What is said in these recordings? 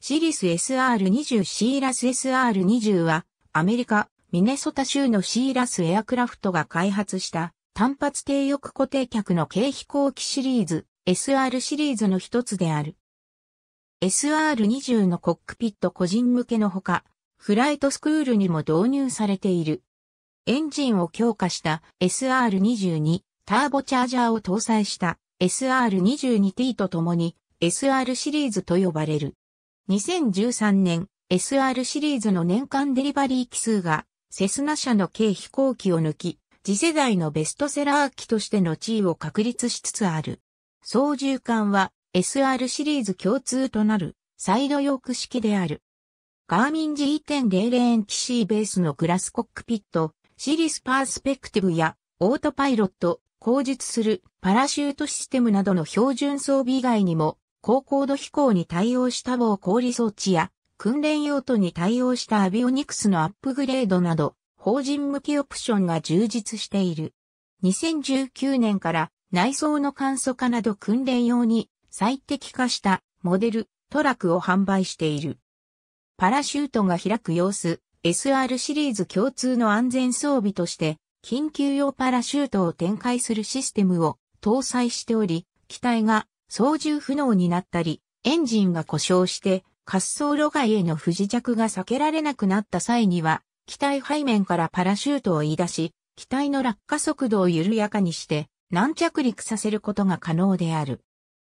シリス SR20 シーラス SR20 は、アメリカ、ミネソタ州のシーラスエアクラフトが開発した単発低翼固定客の軽飛行機シリーズ SR シリーズの一つである。SR20 のコックピット個人向けのほか、フライトスクールにも導入されている。エンジンを強化した SR22 ターボチャージャーを搭載した SR22T と共に SR シリーズと呼ばれる。2013年 SR シリーズの年間デリバリー機数がセスナ社の軽飛行機を抜き、次世代のベストセラー機としての地位を確立しつつある。操縦艦は SR シリーズ共通となるサイドヨーク式である。ガーミン G1.0 レーン機 C ベースのグラスコックピット、シリスパースペクティブやオートパイロット、工述するパラシュートシステムなどの標準装備以外にも高高度飛行に対応した防氷装置や、訓練用途に対応したアビオニクスのアップグレードなど、法人向きオプションが充実している。2019年から内装の簡素化など訓練用に最適化したモデル、トラクを販売している。パラシュートが開く様子、SR シリーズ共通の安全装備として、緊急用パラシュートを展開するシステムを搭載しており、機体が操縦不能になったり、エンジンが故障して滑走路外への不時着が避けられなくなった際には、機体背面からパラシュートを言い出し、機体の落下速度を緩やかにして、軟着陸させることが可能である。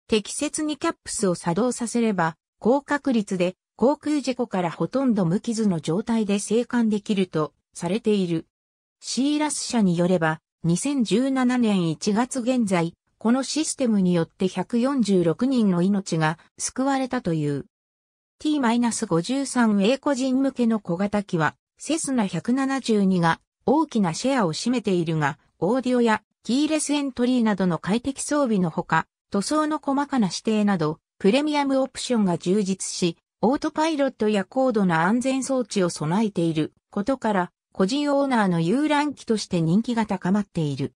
適切にキャップスを作動させれば、高確率で航空事故からほとんど無傷の状態で生還できるとされている。シーラス社によれば、2017年1月現在、このシステムによって146人の命が救われたという。T-53 A 個人向けの小型機は、セスナ172が大きなシェアを占めているが、オーディオやキーレスエントリーなどの快適装備のほか、塗装の細かな指定など、プレミアムオプションが充実し、オートパイロットや高度な安全装置を備えていることから、個人オーナーの遊覧機として人気が高まっている。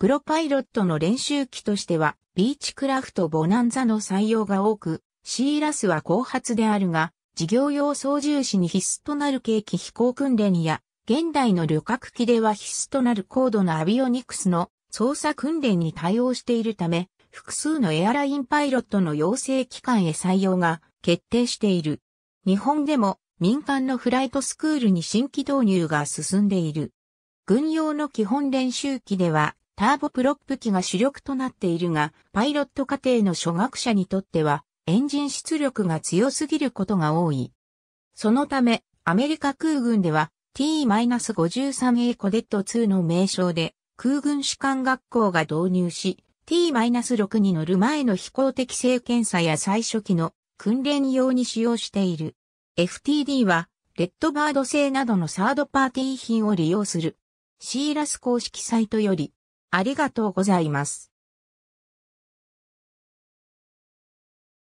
プロパイロットの練習機としては、ビーチクラフトボナンザの採用が多く、シーラスは後発であるが、事業用操縦士に必須となる景気飛行訓練や、現代の旅客機では必須となる高度なアビオニクスの操作訓練に対応しているため、複数のエアラインパイロットの養成機関へ採用が決定している。日本でも民間のフライトスクールに新規導入が進んでいる。軍用の基本練習機ではターボプロップ機が主力となっているが、パイロット課程の初学者にとっては、エンジン出力が強すぎることが多い。そのため、アメリカ空軍では T-53A コデット2の名称で空軍士官学校が導入し、T-6 に乗る前の飛行適性検査や最初期の訓練用に使用している。FTD は、レッドバード製などのサードパーティー品を利用する。シーラス公式サイトより、ありがとうございます。